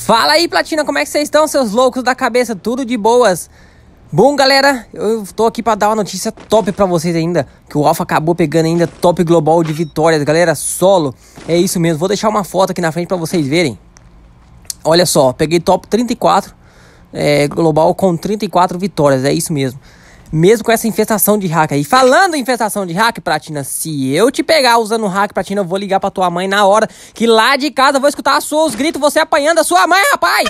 Fala aí, Platina, como é que vocês estão, seus loucos da cabeça? Tudo de boas? Bom, galera, eu tô aqui para dar uma notícia top para vocês ainda, que o Alfa acabou pegando ainda top global de vitórias, galera, solo. É isso mesmo. Vou deixar uma foto aqui na frente para vocês verem. Olha só, peguei top 34 é, global com 34 vitórias, é isso mesmo mesmo com essa infestação de hack aí. Falando em infestação de hack, Pratina, se eu te pegar usando hack, Pratina, eu vou ligar pra tua mãe na hora, que lá de casa eu vou escutar a os gritos, você apanhando a sua mãe, rapaz!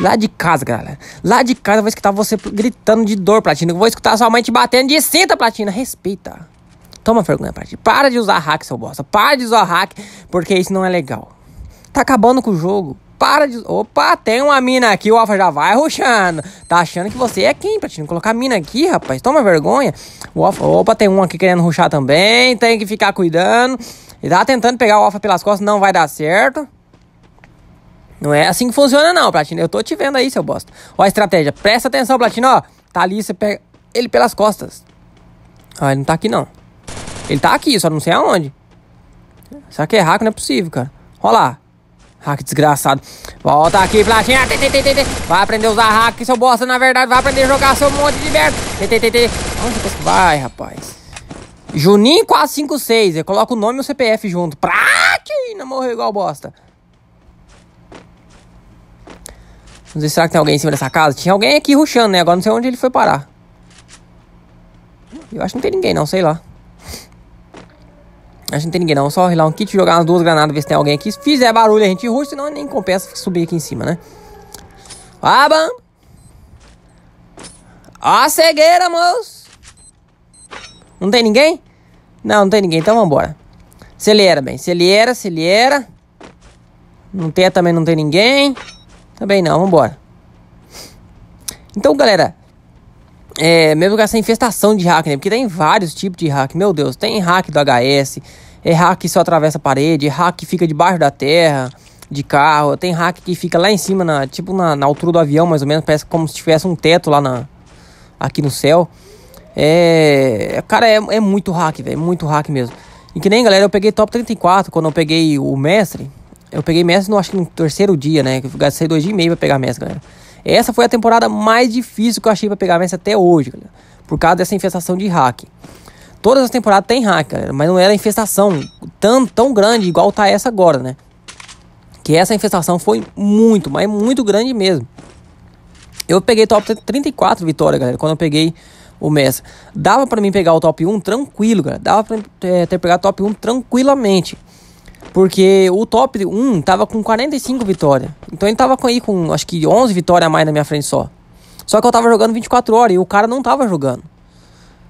Lá de casa, galera. Lá de casa eu vou escutar você gritando de dor, Platina. Eu vou escutar sua mãe te batendo de cinta, Platina. Respeita. Toma vergonha, Platina. Para de usar hack, seu bosta. Para de usar hack, porque isso não é legal. Tá acabando com o jogo para de. Opa, tem uma mina aqui, o Alfa já vai ruxando. Tá achando que você é quem, Platino? Colocar mina aqui, rapaz, toma vergonha. O Alfa, opa, tem um aqui querendo ruxar também, tem que ficar cuidando. E tá tentando pegar o Alfa pelas costas, não vai dar certo. Não é assim que funciona, não, Platino. Eu tô te vendo aí, seu bosta. Ó a estratégia. Presta atenção, Platino, ó. Tá ali, você pega ele pelas costas. Ó, ele não tá aqui, não. Ele tá aqui, só não sei aonde. Será que é hack? Não é possível, cara. Ó lá. Hack desgraçado. Volta aqui, flechinha. Vai aprender a usar hack, seu bosta, na verdade. Vai aprender a jogar seu monte de merda. Onde que é vai, rapaz? Juninho 456. Eu coloco o nome e o CPF junto. Prate! Não morreu igual bosta. Não sei, será que tem alguém em cima dessa casa? Tinha alguém aqui ruxando, né? Agora não sei onde ele foi parar. Eu acho que não tem ninguém, não. Sei lá. A gente não tem ninguém não. Só relar um kit, jogar umas duas granadas, ver se tem alguém aqui. Se fizer barulho, a gente rush, senão nem compensa subir aqui em cima, né? Aba! Ó a cegueira, moço! Não tem ninguém? Não, não tem ninguém, então vambora. era bem. se se ele era ele era Não tem, também não tem ninguém. Também não, vambora. Então, galera, é, mesmo com essa infestação de hack, né? Porque tem vários tipos de hack. Meu Deus, tem hack do HS, é hack que só atravessa a parede, é hack que fica debaixo da terra, de carro. Tem hack que fica lá em cima, na, tipo na, na altura do avião, mais ou menos. Parece como se tivesse um teto lá na, aqui no céu. É. Cara, é, é muito hack, velho. É muito hack mesmo. E que nem, galera, eu peguei top 34 quando eu peguei o mestre. Eu peguei mestre no, acho que no terceiro dia, né? Eu gastei dois dias e meio pra pegar mestre, galera. Essa foi a temporada mais difícil que eu achei pra pegar mestre até hoje, galera. Por causa dessa infestação de hack. Todas as temporadas tem raca, mas não era é infestação tão, tão grande igual tá essa agora, né? Que essa infestação foi muito, mas muito grande mesmo. Eu peguei top 34 vitória, galera, quando eu peguei o Messi. Dava para mim pegar o top 1 tranquilo, cara. Dava pra é, ter pegado o top 1 tranquilamente. Porque o top 1 tava com 45 vitórias. Então ele tava com aí com acho que 11 vitórias a mais na minha frente só. Só que eu tava jogando 24 horas e o cara não tava jogando.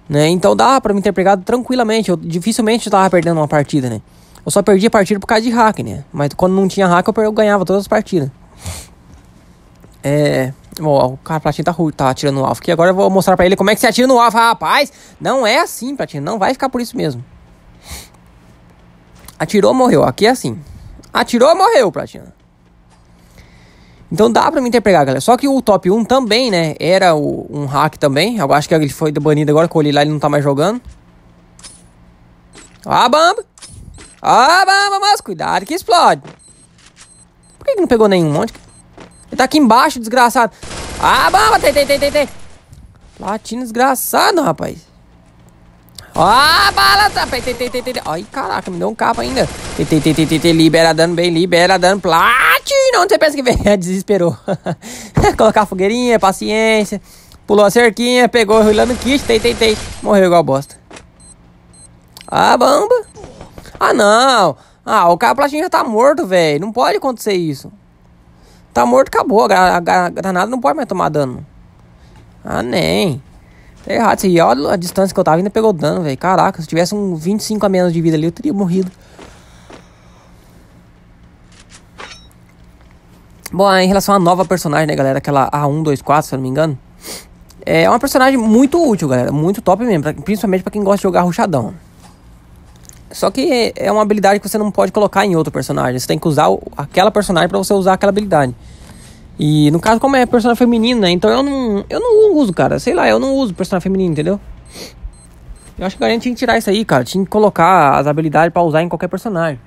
Né? Então dá para me ter pegado tranquilamente. Eu dificilmente estava perdendo uma partida, né? Eu só perdi a partida por causa de hack, né? Mas quando não tinha hack, eu, ganhava todas as partidas. É. o cara Platina tá, tá atirando no alvo aqui. Agora eu vou mostrar pra ele como é que se atira no alvo. rapaz, não é assim, Platina. Não vai ficar por isso mesmo. Atirou, morreu. Aqui é assim. Atirou, morreu, Platina. Então dá para me interpretar, galera. Só que o top 1 também, né? Era o, um hack também. Eu acho que ele foi banido agora, que lá ele não tá mais jogando. Ah, bamba! Ah, bamba, mas cuidado que explode. Por que, que não pegou nenhum monte? Ele tá aqui embaixo, desgraçado. Ah, bamba, tem, tem, tem, tem, tem. Platina desgraçado, rapaz. Ó, a bala tá... Ai, caraca, me deu um capa ainda. Libera dano bem, libera dano. Platino, onde você pensa que vem? Desesperou. Colocar fogueirinha, paciência. Pulou a cerquinha, pegou rolando kit. Tem, tem, tem. Morreu igual bosta. Ah, bamba. Ah, não. Ah, o cara Platino já tá morto, velho. Não pode acontecer isso. Tá morto, acabou. A granada não pode mais tomar dano. Ah, nem. Tá errado e Olha a distância que eu tava ainda pegou dano, velho. Caraca, se tivesse um 25 a menos de vida ali, eu teria morrido. Bom, em relação à nova personagem, né, galera? Aquela A124, se eu não me engano. É uma personagem muito útil, galera. Muito top mesmo. Pra, principalmente para quem gosta de jogar ruxadão. Só que é uma habilidade que você não pode colocar em outro personagem. Você tem que usar aquela personagem para você usar aquela habilidade. E no caso, como é personagem feminina, né, então eu não, eu não uso, cara. Sei lá, eu não uso personagem feminino, entendeu? Eu acho que a gente tinha que tirar isso aí, cara. Tinha que colocar as habilidades para usar em qualquer personagem.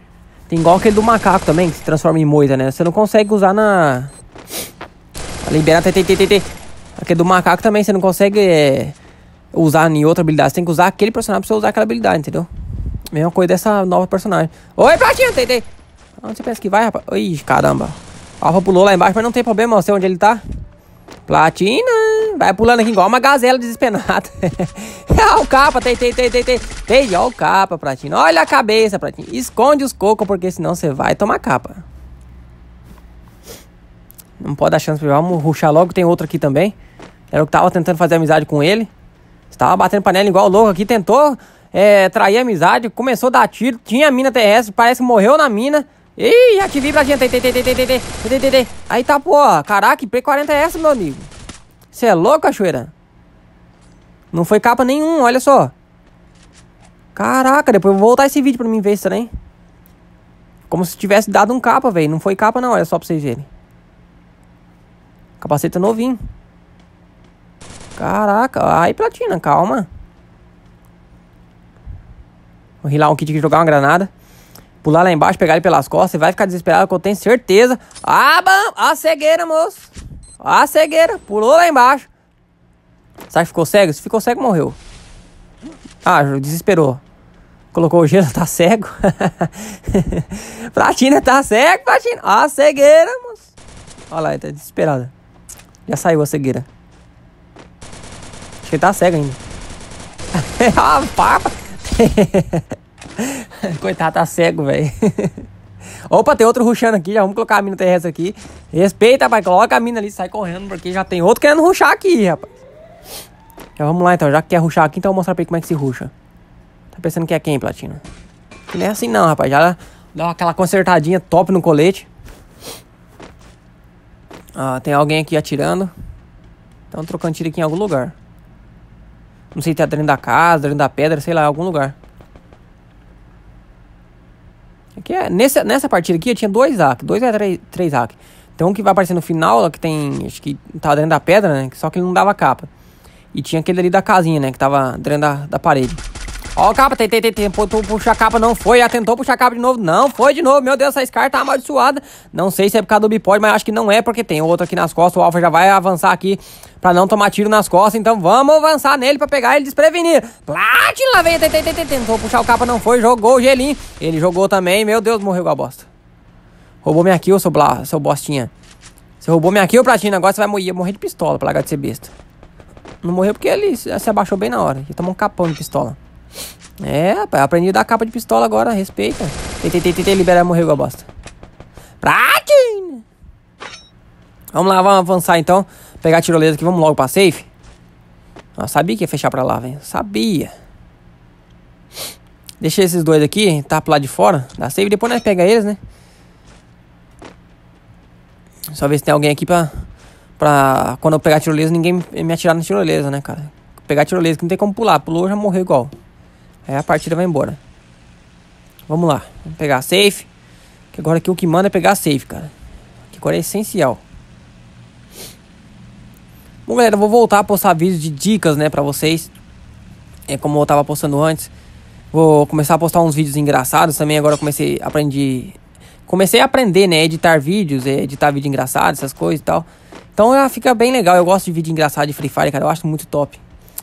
Tem igual aquele do macaco também, que se transforma em moita, né? Você não consegue usar na. Liberar TTTT. Aquele do macaco também, você não consegue é, usar em outra habilidade. Você tem que usar aquele personagem pra você usar aquela habilidade, entendeu? Mesma coisa dessa nova personagem. Oi, Platinha! TT! Onde você pensa que vai, rapaz? Ih, caramba. Alfa pulou lá embaixo, mas não tem problema, ó. Sei onde ele tá. Platina. Vai pulando aqui igual uma gazela desesperada. ah, o capa. Tem, tem, tem, tem, tem. Tem, ó, o capa, Platina. Olha a cabeça, Platina. Esconde os cocos, porque senão você vai tomar capa. Não pode dar chance pra Vamos ruxar logo. Tem outro aqui também. Era o que tava tentando fazer amizade com ele. Estava batendo panela igual louco aqui. Tentou é, trair amizade. Começou a dar tiro. Tinha mina terrestre. Parece que morreu na mina. Ih, ativei pra gente. Aí tá, pô. Caraca, P40 é essa, meu amigo? Você é louco, cachoeira? Não foi capa nenhum, olha só. Caraca, depois eu vou voltar esse vídeo pra mim ver isso também. Né? Como se tivesse dado um capa, velho. Não foi capa não, olha só pra vocês verem. Capacete novinho. Caraca, aí platina, calma. Vou rilar um kit que jogar uma granada pular lá embaixo, pegar ele pelas costas. e vai ficar desesperado, que eu tenho certeza. Ah, bam! A cegueira, moço! A cegueira! Pulou lá embaixo. Sabe que ficou cego? Se ficou cego, morreu. Ah, desesperou. Colocou o gelo, tá cego. Platina tá cego, Platina. A cegueira, moço. Olha lá, ele tá desesperado. Já saiu a cegueira. Acho que ele tá cego ainda. ah, papa. Coitado, tá cego, velho. Opa, tem outro ruxando aqui. Já vamos colocar a mina terrestre aqui. Respeita, rapaz. Coloca a mina ali, sai correndo, porque já tem outro querendo ruxar aqui, rapaz. Já vamos lá então. Já que quer ruxar aqui, então eu vou mostrar pra ele como é que se ruxa. Tá pensando que é quem, Platina? não é assim não, rapaz. Já dá aquela consertadinha top no colete. Ah, tem alguém aqui atirando. Estão trocando tiro aqui em algum lugar. Não sei se tá dentro da casa, dentro da pedra, sei lá, em algum lugar. Aqui é, nessa, nessa partida aqui eu tinha dois hack, dois a três, três hack. Então o que vai aparecer no final, que tem. Acho que tava dentro da pedra, né? Só que ele não dava capa. E tinha aquele ali da casinha, né? Que tava dentro da, da parede. Ó, capa, tem, tem, tem, tentou puxar capa, não foi. Já tentou puxar capa de novo, não foi de novo. Meu Deus, essa Scar tá amaldiçoada. Não sei se é por causa do bipod, mas acho que não é, porque tem outro aqui nas costas. O Alpha já vai avançar aqui pra não tomar tiro nas costas. Então vamos avançar nele pra pegar ele desprevenir. Platina veio, tem, tem, tem, tem, tentou puxar o capa, não foi. Jogou o gelinho. Ele jogou também. Meu Deus, morreu com a bosta. Roubou minha kill, seu, bla, seu bostinha. Você roubou minha kill, Platina. Agora você vai morrer, morrer de pistola, pra lá de ser besta. Não morreu porque ele se abaixou bem na hora. Ele tomou um capão de pistola. É, rapaz, aprendi a dar capa de pistola agora, respeita. Tentei, tentei, tentei liberar, morreu igual a bosta. Pratin! Vamos lá, vamos avançar então. Pegar a tirolesa aqui, vamos logo pra safe. Eu sabia que ia fechar pra lá, velho. Sabia. Deixei esses dois aqui, tá pro lado de fora da save. Depois nós pega eles, né? Só ver se tem alguém aqui pra... Pra... Quando eu pegar a tirolesa, ninguém me atirar na tirolesa, né, cara? Pegar a tirolesa que não tem como pular. Pulou, já morreu igual. Aí a partida vai embora. Vamos lá. Vamos pegar a safe. Que agora aqui o que manda é pegar a safe, cara. Que agora é essencial. Bom, galera, eu vou voltar a postar vídeos de dicas, né, pra vocês. É como eu tava postando antes. Vou começar a postar uns vídeos engraçados também. Agora comecei a aprender... Comecei a aprender, né, editar vídeos, é, editar vídeo engraçado, essas coisas e tal. Então ela ah, fica bem legal. Eu gosto de vídeo engraçado de Free Fire, cara. Eu acho muito top.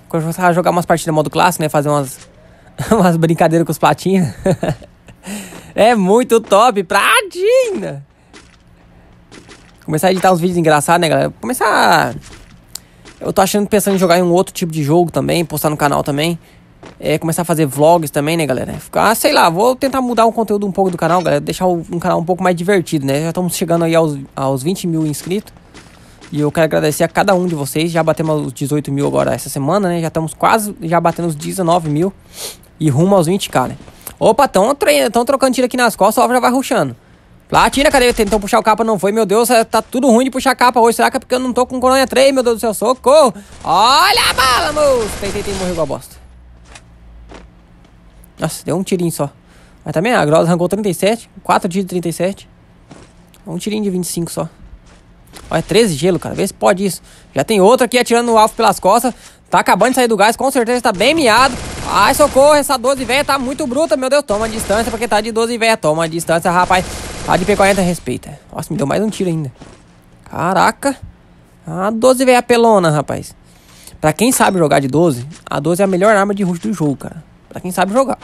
Quando eu começar a jogar umas partidas modo clássico, né, fazer umas umas brincadeiras com os patinhos. é muito top, Pradina! Começar a editar uns vídeos engraçados, né, galera? Começar. Eu tô achando, pensando em jogar em um outro tipo de jogo também, postar no canal também. É, começar a fazer vlogs também, né, galera? Ficar, ah, sei lá, vou tentar mudar o conteúdo um pouco do canal, galera. Deixar o, um canal um pouco mais divertido, né? Já estamos chegando aí aos, aos 20 mil inscritos. E eu quero agradecer a cada um de vocês. Já batemos os 18 mil agora essa semana, né? Já estamos quase já batendo os 19 mil e rumo aos 20k, né? Opa, tão, tão trocando tiro aqui nas costas, o alvo já vai ruxando. Platina, cadê? Tentou puxar o capa, não foi. Meu Deus, é, tá tudo ruim de puxar a capa hoje. Será que é porque eu não tô com coronha 3, meu Deus do céu? Socorro! Olha a bala, moço! Tentei, tentei, morreu igual a bosta. Nossa, deu um tirinho só. Mas também a Grosa arrancou 37, 4 de 37. Um tirinho de 25 só. Olha, 13 é gelo, cara. Vê se pode isso. Já tem outro aqui atirando o alvo pelas costas. Tá acabando de sair do gás, com certeza tá bem miado. Ai, socorro, essa 12 velha tá muito bruta, meu Deus. Toma distância, porque tá de 12 velha. Toma distância, rapaz. A tá de P40 respeita. Nossa, me deu mais um tiro ainda. Caraca. A ah, 12 velha pelona, rapaz. Pra quem sabe jogar de 12, a 12 é a melhor arma de rush do jogo, cara. Pra quem sabe jogar.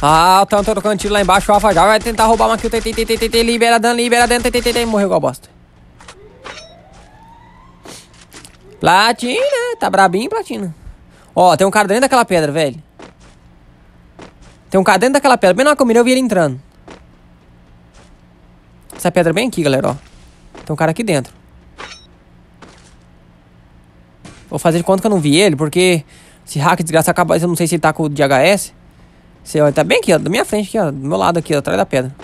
Ah, o Tanto trocando tiro lá embaixo. O Alfa já vai tentar roubar uma kill. TTTTT, libera dano, libera dano. morreu igual bosta. Platina, tá brabinho, Platina. Ó, tem um cara dentro daquela pedra, velho. Tem um cara dentro daquela pedra. Bem na hora que eu mirei, eu vi ele entrando. Essa pedra é bem aqui, galera, ó. Tem um cara aqui dentro. Vou fazer de conta que eu não vi ele, porque... Se hack desgraça acaba... eu não sei se ele tá com o DHS. Você, ó, ele tá bem aqui, ó, da minha frente aqui, ó, do meu lado aqui, ó, atrás da pedra.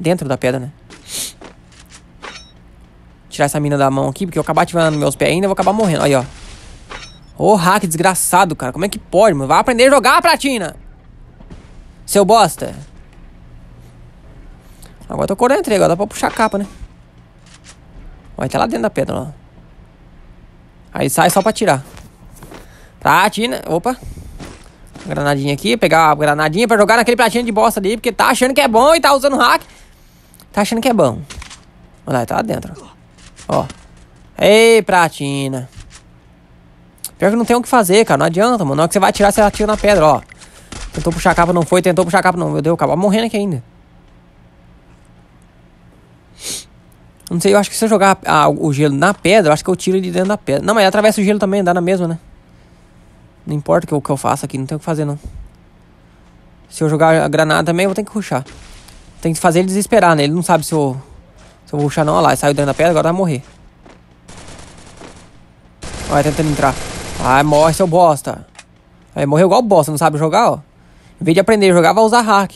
Dentro da pedra, né? Tirar essa mina da mão aqui, porque eu acabar ativando meus pés ainda, eu vou acabar morrendo. Aí, ó. Ô, oh, hack desgraçado, cara. Como é que pode, mano? Vai aprender a jogar, Platina! Seu bosta. Agora tô correndo entrega, dá pra puxar a capa, né? Vai até lá dentro da pedra, ó. Aí sai só pra tirar. Platina. Opa. Granadinha aqui, pegar a granadinha pra jogar naquele platina de bosta ali, porque tá achando que é bom e tá usando hack. Tá achando que é bom. Olha lá, tá lá dentro. Ó. Ei, platina. Pior que não tem o que fazer, cara. Não adianta, mano. Na hora que você vai atirar, você atira na pedra, ó. Tentou puxar a capa, não foi. Tentou puxar a capa, não. Meu Deus, acabou morrendo aqui ainda. Não sei, eu acho que se eu jogar a, o gelo na pedra, eu acho que eu tiro ele dentro da pedra. Não, mas atravessa o gelo também, dá na mesma, né? Não importa o que eu, que eu faço aqui, não tem o que fazer, não. Se eu jogar a granada também, eu vou ter que ruxar. Tem que fazer ele desesperar, né? Ele não sabe se eu, se eu vou ruxar, não. Olha lá, saiu dentro da pedra, agora vai morrer. Olha, tá tentando entrar. Ai, morre, seu bosta. Aí morreu igual bosta, não sabe jogar, ó. Em vez de aprender a jogar, vai usar hack.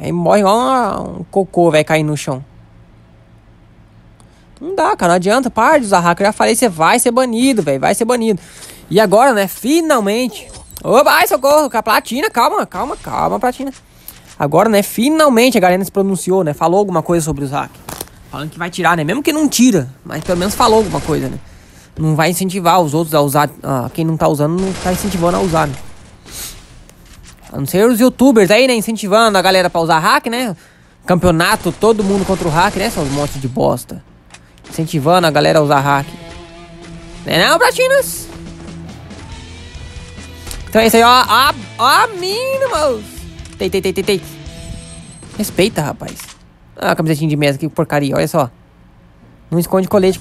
Aí morre igual uma, um cocô, vai cair no chão. Não dá, cara, não adianta. Para de usar hack. Eu já falei, você vai ser banido, velho. Vai ser banido. E agora, né, finalmente... Ô, vai, socorro, Platina, calma, calma, calma, Platina. Agora, né, finalmente a galera se pronunciou, né? Falou alguma coisa sobre os hacks. Falando que vai tirar, né? Mesmo que não tira, mas pelo menos falou alguma coisa, né? Não vai incentivar os outros a usar. Ah, quem não tá usando, não tá incentivando a usar. Né? A não ser os youtubers aí, né? Incentivando a galera pra usar hack, né? Campeonato, todo mundo contra o hack, né? São um monte de bosta. Incentivando a galera a usar hack. Né não, é Pratinas? Então é isso aí, ó. Ó, ó mínimos. Tem, tem, tem, tem, tem. Respeita, rapaz. Ah, camisetinha de mesa, que porcaria, olha só. Não esconde colete.